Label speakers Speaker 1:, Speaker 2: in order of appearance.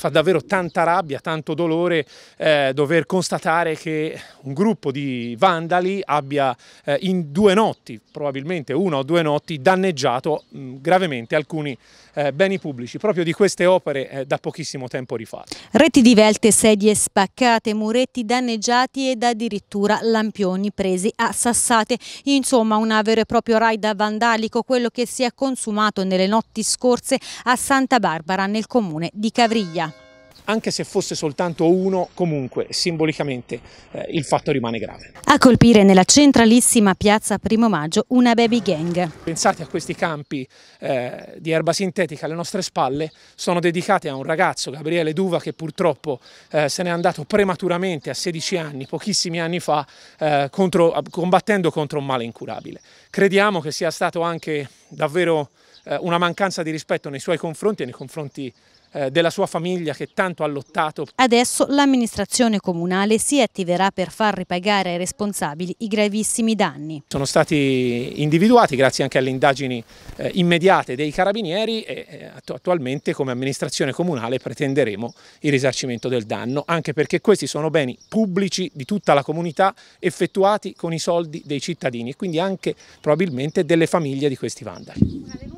Speaker 1: fa davvero tanta rabbia, tanto dolore eh, dover constatare che un gruppo di vandali abbia eh, in due notti, probabilmente una o due notti, danneggiato mh, mm, gravemente alcuni eh, beni pubblici, proprio di queste opere eh, da pochissimo tempo rifatte.
Speaker 2: Reti divelte, sedie spaccate, muretti danneggiati ed addirittura lampioni presi a sassate. Insomma un vero e proprio raid vandalico, quello che si è consumato nelle notti scorse a Santa Barbara nel comune di Cavriglia
Speaker 1: anche se fosse soltanto uno, comunque simbolicamente eh, il fatto rimane grave.
Speaker 2: A colpire nella centralissima piazza Primo Maggio una baby gang.
Speaker 1: Pensate a questi campi eh, di erba sintetica alle nostre spalle, sono dedicati a un ragazzo, Gabriele Duva, che purtroppo eh, se n'è andato prematuramente a 16 anni, pochissimi anni fa, eh, contro, combattendo contro un male incurabile. Crediamo che sia stato anche davvero eh, una mancanza di rispetto nei suoi confronti e nei confronti eh, della sua famiglia che tanto ha lottato.
Speaker 2: Adesso l'amministrazione comunale si attiverà per far ripagare ai responsabili i gravissimi danni.
Speaker 1: Sono stati individuati grazie anche alle indagini eh, immediate dei carabinieri e attualmente come amministrazione comunale pretenderemo il risarcimento del danno anche perché questi sono beni pubblici di tutta la comunità effettuati con i soldi dei cittadini e quindi anche probabilmente delle famiglie di questi vandali.